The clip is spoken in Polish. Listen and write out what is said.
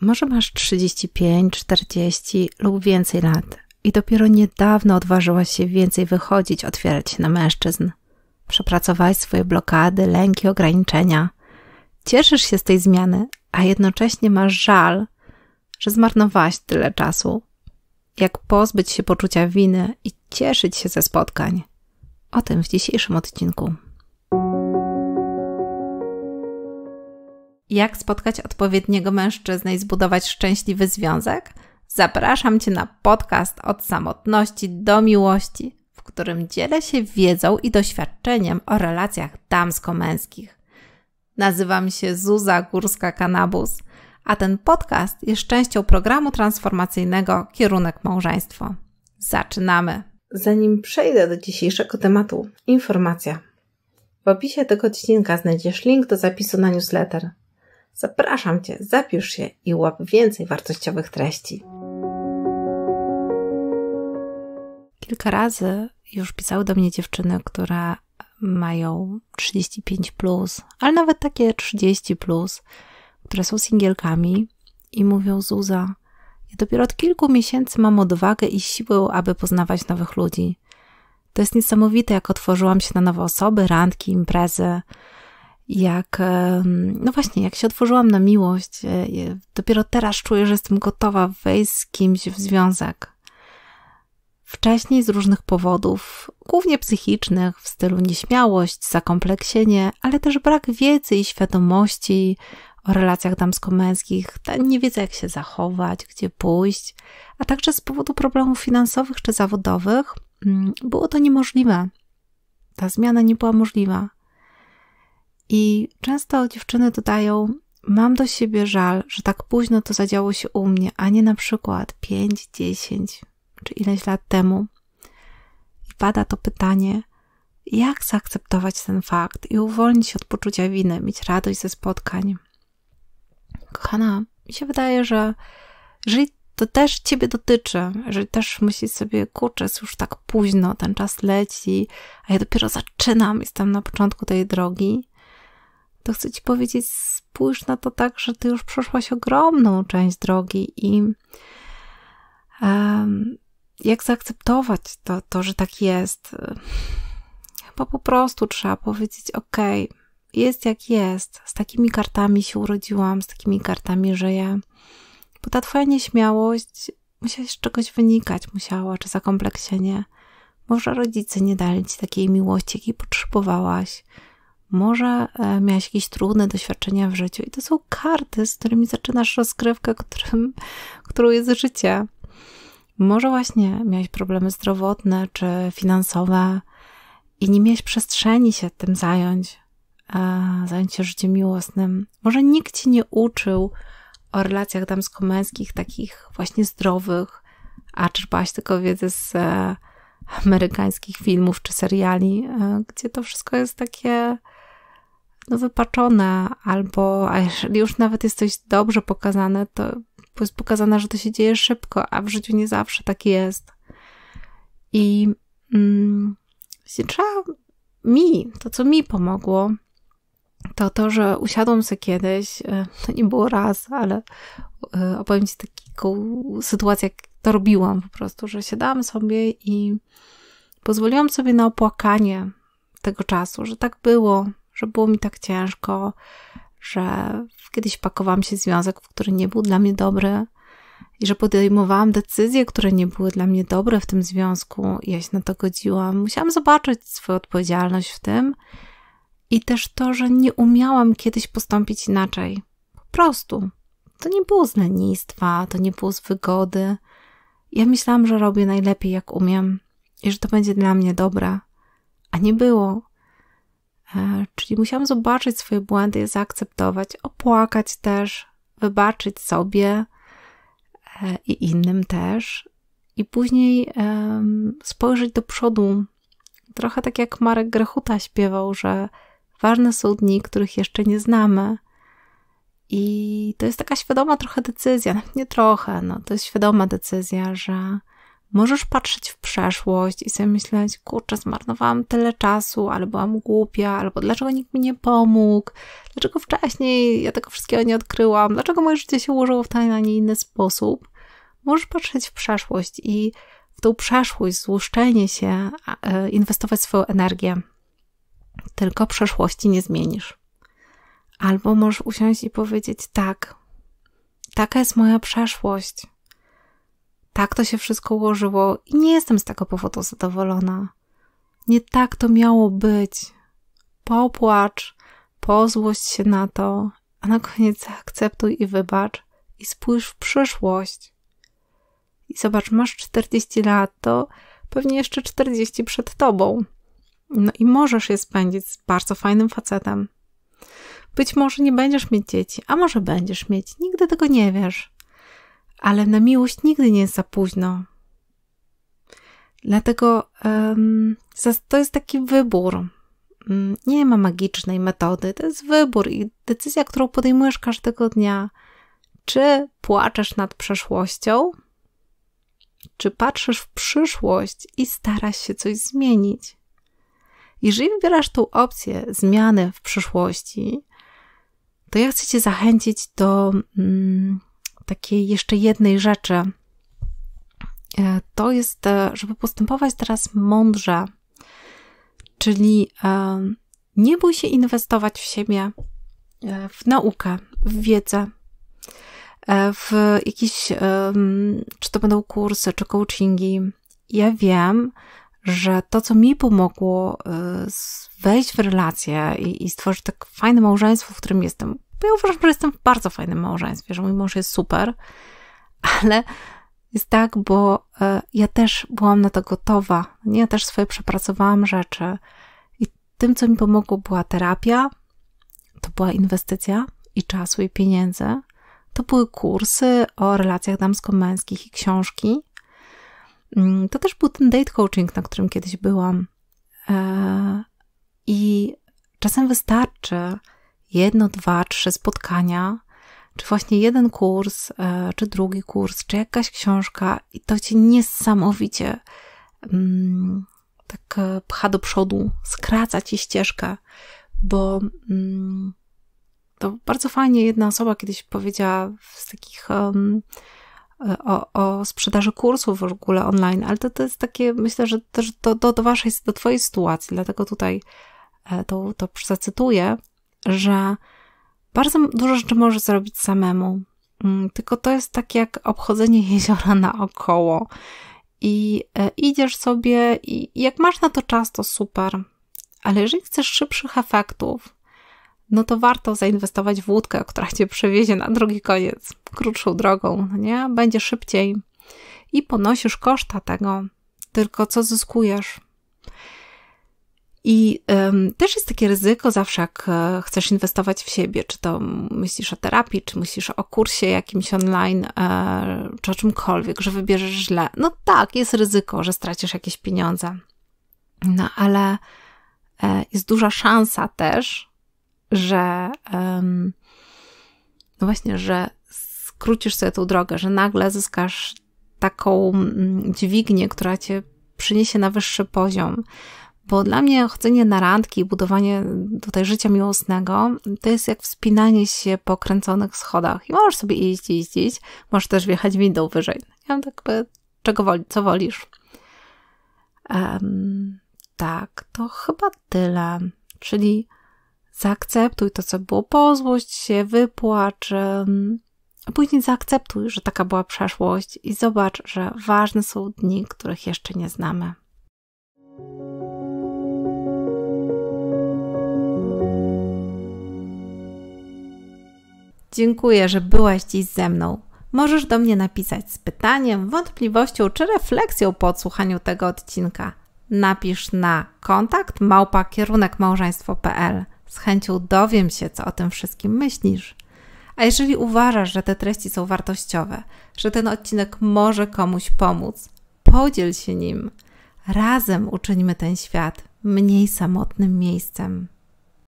Może masz 35, 40 lub więcej lat i dopiero niedawno odważyłaś się więcej wychodzić, otwierać się na mężczyzn. Przepracowałaś swoje blokady, lęki, ograniczenia. Cieszysz się z tej zmiany, a jednocześnie masz żal, że zmarnowałaś tyle czasu. Jak pozbyć się poczucia winy i cieszyć się ze spotkań. O tym w dzisiejszym odcinku. Jak spotkać odpowiedniego mężczyznę i zbudować szczęśliwy związek? Zapraszam Cię na podcast Od samotności do miłości, w którym dzielę się wiedzą i doświadczeniem o relacjach damsko-męskich. Nazywam się Zuza Górska-Kanabus, a ten podcast jest częścią programu transformacyjnego Kierunek Małżeństwo. Zaczynamy! Zanim przejdę do dzisiejszego tematu, informacja. W opisie tego odcinka znajdziesz link do zapisu na newsletter – Zapraszam Cię, zapisz się i łap więcej wartościowych treści. Kilka razy już pisały do mnie dziewczyny, które mają 35, plus, ale nawet takie 30, plus, które są singielkami i mówią: Zuza, ja dopiero od kilku miesięcy mam odwagę i siłę, aby poznawać nowych ludzi. To jest niesamowite, jak otworzyłam się na nowe osoby, randki, imprezy jak, no właśnie, jak się otworzyłam na miłość, e, dopiero teraz czuję, że jestem gotowa wejść z kimś w związek. Wcześniej z różnych powodów, głównie psychicznych, w stylu nieśmiałość, zakompleksienie, ale też brak wiedzy i świadomości o relacjach damsko-męskich, ta niewiedza jak się zachować, gdzie pójść, a także z powodu problemów finansowych czy zawodowych mm, było to niemożliwe. Ta zmiana nie była możliwa. I często dziewczyny dodają: Mam do siebie żal, że tak późno to zadziało się u mnie, a nie na przykład 5, 10 czy ileś lat temu. I pada to pytanie, jak zaakceptować ten fakt i uwolnić się od poczucia winy, mieć radość ze spotkań. Kochana, mi się wydaje, że jeżeli to też Ciebie dotyczy, jeżeli też myślisz sobie, kurczę, jest już tak późno, ten czas leci, a ja dopiero zaczynam, jestem na początku tej drogi, to chcę Ci powiedzieć, spójrz na to tak, że Ty już przeszłaś ogromną część drogi i um, jak zaakceptować to, to, że tak jest? Chyba po prostu trzeba powiedzieć: OK, jest jak jest, z takimi kartami się urodziłam, z takimi kartami żyję. Bo ta Twoja nieśmiałość musiała z czegoś wynikać, musiała, czy zakompleksienie. Może rodzice nie dali Ci takiej miłości, jakiej potrzebowałaś może e, miałeś jakieś trudne doświadczenia w życiu i to są karty, z którymi zaczynasz rozgrywkę, którym, którą jest życie. Może właśnie miałeś problemy zdrowotne czy finansowe i nie miałeś przestrzeni się tym zająć, e, zająć się życiem miłosnym. Może nikt ci nie uczył o relacjach damsko-męskich, takich właśnie zdrowych, a czerpałaś tylko wiedzę z e, amerykańskich filmów czy seriali, gdzie to wszystko jest takie no, wypaczone, albo a jeżeli już nawet jest coś dobrze pokazane, to jest pokazane, że to się dzieje szybko, a w życiu nie zawsze tak jest. I mm, trzeba mi, to co mi pomogło, to to, że usiadłam sobie kiedyś, e, to nie było raz, ale e, opowiem Ci taką sytuację, jak to robiłam po prostu, że siadałam sobie i pozwoliłam sobie na opłakanie tego czasu, że tak było, że było mi tak ciężko, że kiedyś pakowałam się w związek, który nie był dla mnie dobry i że podejmowałam decyzje, które nie były dla mnie dobre w tym związku i ja się na to godziłam. Musiałam zobaczyć swoją odpowiedzialność w tym i też to, że nie umiałam kiedyś postąpić inaczej. Po prostu. To nie było z lenistwa, to nie było z wygody. Ja myślałam, że robię najlepiej jak umiem i że to będzie dla mnie dobre, a nie było. E, czyli musiałam zobaczyć swoje błędy, je zaakceptować, opłakać też, wybaczyć sobie e, i innym też. I później spojrzeć do przodu, trochę tak jak Marek Grechuta śpiewał, że ważne są dni, których jeszcze nie znamy. I to jest taka świadoma trochę decyzja, nie trochę, no to jest świadoma decyzja, że możesz patrzeć w przeszłość i sobie myśleć, kurczę, zmarnowałam tyle czasu, ale byłam głupia, albo dlaczego nikt mi nie pomógł, dlaczego wcześniej ja tego wszystkiego nie odkryłam, dlaczego moje życie się ułożyło w ten, a nie inny sposób. Możesz patrzeć w przeszłość i w tą przeszłość, złuszczenie się, e, inwestować swoją energię. Tylko przeszłości nie zmienisz. Albo możesz usiąść i powiedzieć: Tak, taka jest moja przeszłość. Tak to się wszystko ułożyło i nie jestem z tego powodu zadowolona. Nie tak to miało być. Popłacz, pozłość się na to, a na koniec akceptuj i wybacz i spójrz w przyszłość. I zobacz, masz 40 lat, to pewnie jeszcze 40 przed tobą. No i możesz je spędzić z bardzo fajnym facetem. Być może nie będziesz mieć dzieci, a może będziesz mieć, nigdy tego nie wiesz ale na miłość nigdy nie jest za późno. Dlatego um, to jest taki wybór. Mm, nie ma magicznej metody. To jest wybór i decyzja, którą podejmujesz każdego dnia. Czy płaczesz nad przeszłością, czy patrzysz w przyszłość i starasz się coś zmienić. Jeżeli wybierasz tą opcję zmiany w przyszłości, to ja chcę Cię zachęcić do mm, takiej jeszcze jednej rzeczy. E, to jest, e, żeby postępować teraz mądrze, czyli e, nie bój się inwestować w siebie, w naukę, w wiedzę, w jakieś, czy to będą kursy, czy coachingi. Ja wiem, że to, co mi pomogło wejść w relacje i, stworzyć tak fajne małżeństwo, w którym jestem bo ja uważam, że jestem w bardzo fajnym małżeństwie, że mój mąż jest super, ale jest tak, bo e, ja też byłam na to gotowa. Nie? Ja też swoje przepracowałam rzeczy. I tym, co mi pomogło, była terapia, to była inwestycja i czasu, i pieniędzy. To były kursy o relacjach damsko-męskich i książki. Mm, to też był ten date coaching, na którym kiedyś byłam. E, I czasem wystarczy, jedno, dwa, trzy spotkania, czy właśnie jeden kurs, e, czy drugi kurs, czy jakaś książka, i to cię niesamowicie mm, tak e, pcha do przodu, skraca ci ścieżkę, bo mm, to bardzo fajnie jedna osoba kiedyś powiedziała z takich. Um, o, o, sprzedaży kursów w ogóle online, ale to, to jest takie, myślę, że też do, do, do, waszej, do twojej sytuacji, dlatego tutaj to, to zacytuję że bardzo dużo rzeczy możesz zrobić samemu. Mm, tylko to jest tak jak obchodzenie jeziora naokoło. I e, idziesz sobie, i jak masz na to czas, to super. Ale jeżeli chcesz szybszych efektów, no to warto zainwestować w łódkę, która cię przewiezie na drugi koniec, krótszą drogą, no nie? Będzie szybciej i ponosisz koszta tego. Tylko co zyskujesz? I um, też jest takie ryzyko zawsze, jak e, chcesz inwestować w siebie, czy to myślisz o terapii, czy myślisz o kursie jakimś online, e, czy o czymkolwiek, że wybierzesz źle. No tak, jest ryzyko, że stracisz jakieś pieniądze. No ale e, jest duża szansa też, że um, no właśnie, że skrócisz sobie tą drogę, że nagle zyskasz taką mm, dźwignię, która cię przyniesie na wyższy poziom, bo dla mnie chodzenie na randki, budowanie tutaj życia miłosnego, to jest jak wspinanie się po kręconych schodach. I możesz sobie iść, iść, iść. Możesz też wjechać windą wyżej. Ja tak by, czego woli, co wolisz. Um, tak, to chyba tyle. Czyli zaakceptuj to, co było, pozłość się, wypłacz, a później zaakceptuj, że taka była przeszłość i zobacz, że ważne są dni, których jeszcze nie znamy. Dziękuję, że byłaś dziś ze mną. Możesz do mnie napisać z pytaniem, wątpliwością czy refleksją po odsłuchaniu tego odcinka. Napisz na kontakt małpa małżeństwo.pl. Z chęcią dowiem się, co o tym wszystkim myślisz. A jeżeli uważasz, że te treści są wartościowe, że ten odcinek może komuś pomóc, podziel się nim. Razem uczyńmy ten świat mniej samotnym miejscem.